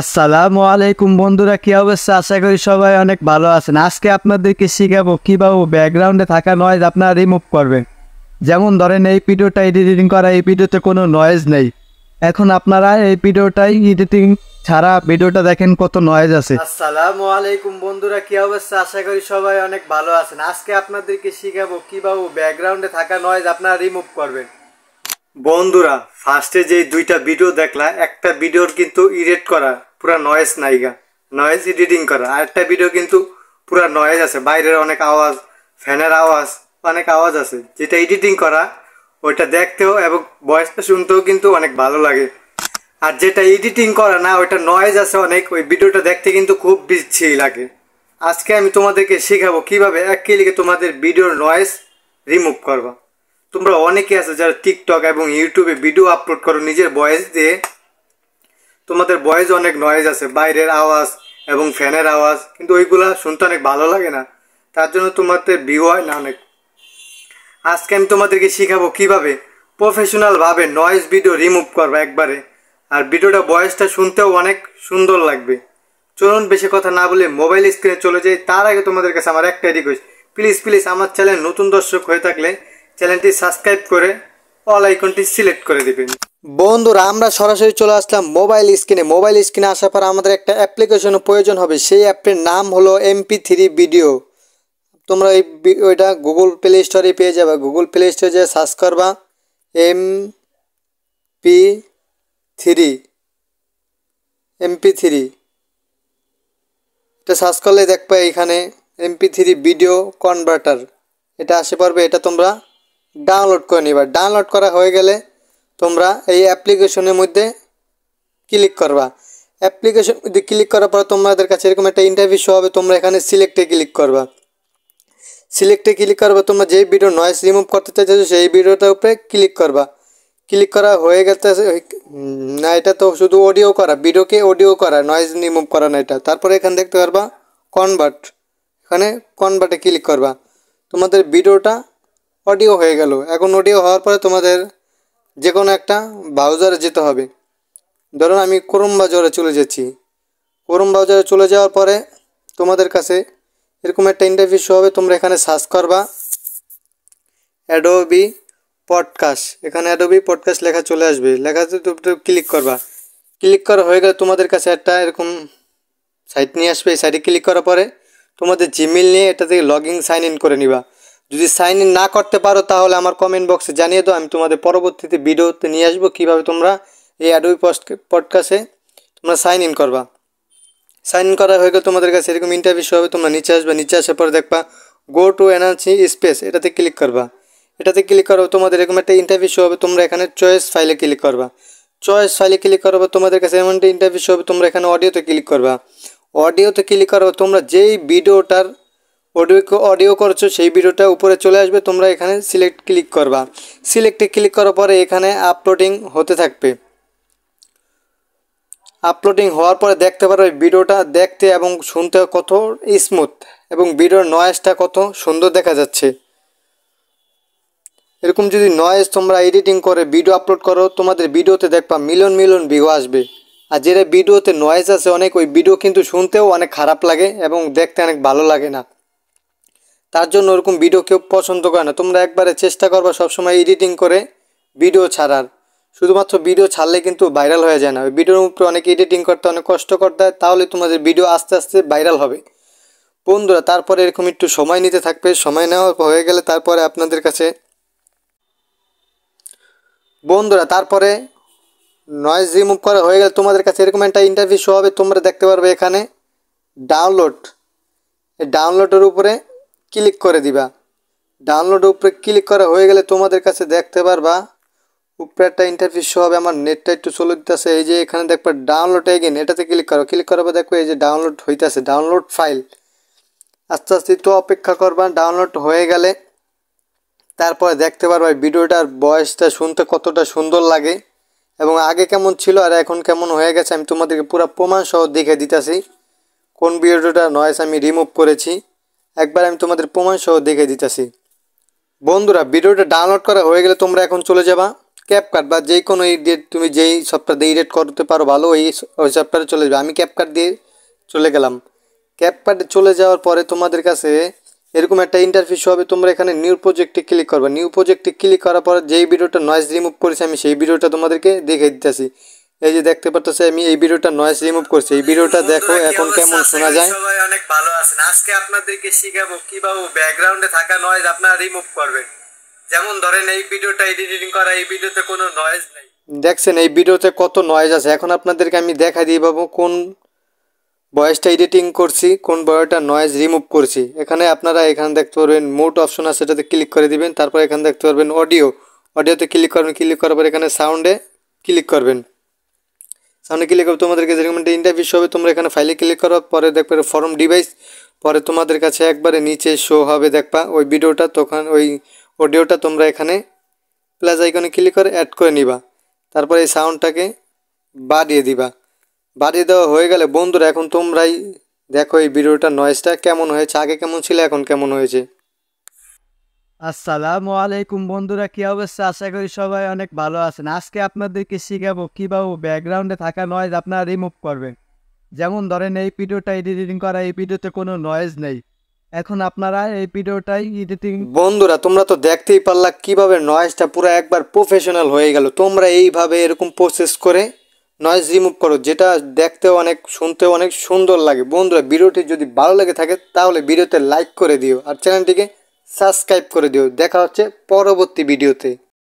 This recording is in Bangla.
আসসালামু আলাইকুম বন্ধুরা কি অবস্থা আশা করি সবাই অনেক ভালো আছেন আজকে আপনাদেরকে শিখাবো কীভাবে ব্যাকগ্রাউন্ডে থাকা নয়েজ আপনারা রিমুভ করবেন যেমন ধরেন এই ভিডিওটা এডিটিং করা এই ভিডিওতে কোনো নয়েজ নেই এখন আপনারা এই ভিডিওটাই এডিটিং ছাড়া ভিডিওটা দেখেন কত নয়েজ আছে আসসালামু আলাইকুম বন্ধুরা কি অবস্থা আশা করি সবাই অনেক ভালো আছেন আজকে আপনাদেরকে শিখাবো কীভাবে ব্যাকগ্রাউন্ডে থাকা নয়েজ আপনারা রিমুভ করবেন বন্ধুরা ফার্স্টে যে দুইটা ভিডিও দেখলা একটা ভিডিওর কিন্তু ইডিট করা পুরা নয়েজ নাইগা নয়েজ এডিটিং করা আর একটা ভিডিও কিন্তু পুরা নয়েজ আছে বাইরের অনেক আওয়াজ ফ্যানের আওয়াজ অনেক আওয়াজ আছে যেটা এডিটিং করা ওইটা দেখতেও এবং বয়সটা শুনতেও কিন্তু অনেক ভালো লাগে আর যেটা এডিটিং করা না ওইটা নয়েজ আছে অনেক ওই ভিডিওটা দেখতে কিন্তু খুব বিচ্ছি লাগে আজকে আমি তোমাদেরকে শেখাবো কিভাবে এক ক্লিকে তোমাদের ভিডিওর নয়েজ রিমুভ করবা তোমরা অনেকে আছে যারা টিকটক এবং ইউটিউবে ভিডিও আপলোড করো নিজের ভয়েস দিয়ে তোমাদের ভয়েস অনেক নয়েজ আছে বাইরের আওয়াজ এবং ফ্যানের আওয়াজ কিন্তু ওইগুলা শুনতে অনেক ভালো লাগে না তার জন্য তোমাদের ভিউ হয় না অনেক আজকে আমি তোমাদেরকে শেখাবো কীভাবে প্রফেশনালভাবে নয়েজ ভিডিও রিমুভ করবো একবারে আর ভিডিওটা ভয়েসটা শুনতেও অনেক সুন্দর লাগবে চলুন বেশি কথা না বলে মোবাইল স্ক্রিনে চলে যাই তার আগে তোমাদের কাছে আমার একটা রিকোয়েস্ট প্লিজ প্লিজ আমার চ্যানেল নতুন দর্শক হয়ে থাকলে চ্যানেলটি সাবস্ক্রাইব করে অল আইকনটি সিলেক্ট করে দেবেন বন্ধুরা আমরা সরাসরি চলে আসলাম মোবাইল স্ক্রিনে মোবাইল স্ক্রিনে আসার পর আমাদের একটা অ্যাপ্লিকেশন প্রয়োজন হবে সেই অ্যাপটির নাম হলো এমপি থ্রি ভিডিও তোমরা এই ওইটা গুগল প্লে স্টোরে পেয়ে যাবে গুগল প্লে স্টোরে যে সার্চ করবা M P three MP three এটা সার্চ করলে দেখবে এখানে এমপি থ্রি ভিডিও কনভার্টার এটা আসে পারবে এটা তোমরা ডাউনলোড করে নিবা ডাউনলোড করা হয়ে গেলে তোমরা এই অ্যাপ্লিকেশনের মধ্যে ক্লিক করবা অ্যাপ্লিকেশন ক্লিক করার পর তোমাদের কাছে এরকম একটা ইন্টারভিউ শো হবে তোমরা এখানে সিলেক্টে ক্লিক করবা সিলেক্টে ক্লিক করবা তোমরা যেই ভিডিও নয়েস রিমুভ করতে চাইছো সেই ভিডিওটার উপরে ক্লিক করবা ক্লিক করা হয়ে গেছে না এটা তো শুধু অডিও করা ভিডিওকে অডিও করা নয়েস রিমুভ করা না এটা তারপরে এখানে দেখতে পারবা কনভার্ট এখানে কনভার্টে ক্লিক করবা তোমাদের ভিডিওটা অডিও হয়ে গেল এখন অডিও হওয়ার পরে তোমাদের যে কোনো একটা ব্রাউজারে যেতে হবে ধরুন আমি কোরম ব্রাউজারে চলে যাচ্ছি কোরম ব্রাউজারে চলে যাওয়ার পরে তোমাদের কাছে এরকম একটা ইন্টারভিউ হবে তোমরা এখানে সার্চ করবা অ্যাডোবি পডকাস্ট এখানে অ্যাডোবি পডকাস্ট লেখা চলে আসবে লেখাতে ক্লিক করবা ক্লিক করা হয়ে গেলে তোমাদের কাছে একটা এরকম সাইট নিয়ে আসবে এই সাইটে ক্লিক করার পরে তোমাদের জিমেল নিয়ে এটা থেকে লগ ইন সাইন ইন করে নিবা যদি সাইন ইন না করতে পারো তাহলে আমার কমেন্ট বক্সে জানিয়ে দাও আমি তোমাদের পরবর্তীতে ভিডিওতে নিয়ে আসবো কীভাবে তোমরা এই পস্ট পডকাস্টে তোমরা সাইন ইন করবা সাইন ইন করা হয়ে গেলে তোমাদের কাছে এরকম ইন্টারভিউ হবে তোমরা নিচে আসবে নিচে আসার পরে দেখবা গো টু এনার্জি স্পেস এটাতে ক্লিক করবা এটাতে ক্লিক করো তোমাদের এরকম একটা ইন্টারভিউ হবে তোমরা এখানে চয়েস ফাইলে ক্লিক করবা চয়েস ফাইলে ক্লিক করবো তোমাদের কাছে এমন একটা ইন্টারভিউ হবে তোমরা এখানে অডিওতে ক্লিক করবা অডিওতে ক্লিক করবো তোমরা যেই ভিডিওটার অডিও অডিও করছো সেই ভিডিওটা উপরে চলে আসবে তোমরা এখানে সিলেক্ট ক্লিক করবা সিলেক্টে ক্লিক করার পরে এখানে আপলোডিং হতে থাকবে আপলোডিং হওয়ার পরে দেখতে পারো ভিডিওটা দেখতে এবং শুনতে কত স্মুথ এবং ভিডিওর নয়েসটা কত সুন্দর দেখা যাচ্ছে এরকম যদি নয়েজ তোমরা এডিটিং করে ভিডিও আপলোড করো তোমাদের ভিডিওতে দেখবা মিলন মিলন ভিউ আসবে আর যেটা ভিডিওতে নয়েজ আছে অনেক ওই ভিডিও কিন্তু শুনতেও অনেক খারাপ লাগে এবং দেখতে অনেক ভালো লাগে না তার জন্য ওরকম ভিডিও কেউ পছন্দ করে না তোমরা একবারে চেষ্টা করবা সবসময় এডিটিং করে ভিডিও ছাড়ার শুধুমাত্র ভিডিও ছাড়লে কিন্তু ভাইরাল হয়ে যায় না ভিডিওর উপরে অনেক এডিটিং করতে অনেক কষ্ট করতে হয় তাহলে তোমাদের ভিডিও আস্তে আস্তে ভাইরাল হবে বন্ধুরা তারপরে এরকম একটু সময় নিতে থাকবে সময় নেওয়া হয়ে গেলে তারপরে আপনাদের কাছে বন্ধুরা তারপরে নয়েজ রিমুভ করা হয়ে গেলে তোমাদের কাছে এরকম একটা ইন্টারভিউ শো হবে তোমরা দেখতে পারবে এখানে ডাউনলোড ডাউনলোডের উপরে ক্লিক করে দিবা ডাউনলোড উপরে ক্লিক করা হয়ে গেলে তোমাদের কাছে দেখতে পারবা উপরে একটা ইন্টারফিস হবে আমার নেটটা একটু চলে দিতেছে এই যে এখানে দেখবে ডাউনলোড এগেন এটাতে ক্লিক করো ক্লিক করার পর দেখবে এই যে ডাউনলোড হইতেছে ডাউনলোড ফাইল আস্তে আস্তে তো অপেক্ষা করবা ডাউনলোড হয়ে গেলে তারপরে দেখতে পারবা ভিডিওটার বয়সটা শুনতে কতটা সুন্দর লাগে এবং আগে কেমন ছিল আর এখন কেমন হয়ে গেছে আমি তোমাদেরকে পুরো প্রমাণ সহ দেখে দিতেছি কোন ভিডিওটা নয়েস আমি রিমুভ করেছি একবার আমি তোমাদের প্রমাণ সহ দেখে দিতেছি বন্ধুরা ভিডিওটা ডাউনলোড করা হয়ে গেলে তোমরা এখন চলে যাবা ক্যাপকার্ট বা যে কোনো ডেট তুমি যেই সফটওয়্যার দিয়ে এডিট করতে পারো ভালো ওই ওই সফটওয়্যারে চলে যাবে আমি ক্যাপকার্ট দিয়ে চলে গেলাম ক্যাপকার্টে চলে যাওয়ার পরে তোমাদের কাছে এরকম একটা ইন্টারফিস হবে তোমরা এখানে নিউ প্রজেক্টে ক্লিক করবে নিউ প্রজেক্টে ক্লিক করার পর যেই ভিডিওটা নয়েজ রিমুভ করেছি আমি সেই ভিডিওটা তোমাদেরকে দেখে দিতেছি এই যে দেখতে পারতেছে আমি এই ভিডিওটা নয়েস রিমুভ করছি এই ভিডিওটা দেখো এখন কেমন শোনা যায় সবাই অনেক ভালো আছেন আজকে আপনাদেরকে শেখাবো কিভাবে ব্যাকগ্রাউন্ডে থাকা নয়েজ আপনারা রিমুভ করবেন যেমন ধরেন এই ভিডিওটা এডিটিং করা এই ভিডিওতে কোনো নয়েজ নেই দেখছেন এই ভিডিওতে কত নয়েজ আছে এখন আপনাদেরকে আমি দেখা দিই বাবু কোন ভয়েসটা এডিটিং করছি কোন বয়টা নয়েজ রিমুভ করছি এখানে আপনারা এখানে দেখতে পারবেন মোট অপশন আছে সেটাতে ক্লিক করে দিবেন তারপর এখানে দেখতে পারবেন অডিও অডিওতে ক্লিক করবেন ক্লিক করার পর এখানে সাউন্ডে ক্লিক করবেন সামনে ক্লিক করবে তোমাদেরকে যেরকম একটা ইন্টারভিউ হবে তোমরা এখানে ফাইলে ক্লিক করো পরে দেখবে ফর্ম ডিভাইস পরে তোমাদের কাছে একবারে নিচে শো হবে দেখবা ওই ভিডিওটা তখন ওই অডিওটা তোমরা এখানে প্লাস আইকনে ক্লিক করে অ্যাড করে নিবা তারপরে এই সাউন্ডটাকে বাড়িয়ে দিবা বাড়িয়ে দেওয়া হয়ে গেলে বন্ধুরা এখন তোমরাই দেখো এই ভিডিওটার নয়েজটা কেমন হয়েছে আগে কেমন ছিল এখন কেমন হয়েছে আসসালামু আলাইকুম বন্ধুরা কী অবস্থা আশা করি সবাই অনেক ভালো আছেন আজকে আপনাদেরকে শেখাবো কীভাবে ব্যাকগ্রাউন্ডে থাকা নয়েজ আপনারা রিমুভ করবেন যেমন ধরেন এই ভিডিওটা এডিটিং করা এই ভিডিওতে কোনো নয়েজ নেই এখন আপনারা এই ভিডিওটাই এডিটিং বন্ধুরা তোমরা তো দেখতেই পারলা কিভাবে নয়েজটা পুরো একবার প্রফেশনাল হয়ে গেল তোমরা এইভাবে এরকম প্রসেস করে নয়েজ রিমুভ করো যেটা দেখতেও অনেক শুনতেও অনেক সুন্দর লাগে বন্ধুরা ভিডিওটি যদি ভালো লেগে থাকে তাহলে ভিডিওতে লাইক করে দিও আর চ্যানেলটিকে সাবস্ক্রাইব করে দিও দেখা হচ্ছে পরবর্তী ভিডিওতে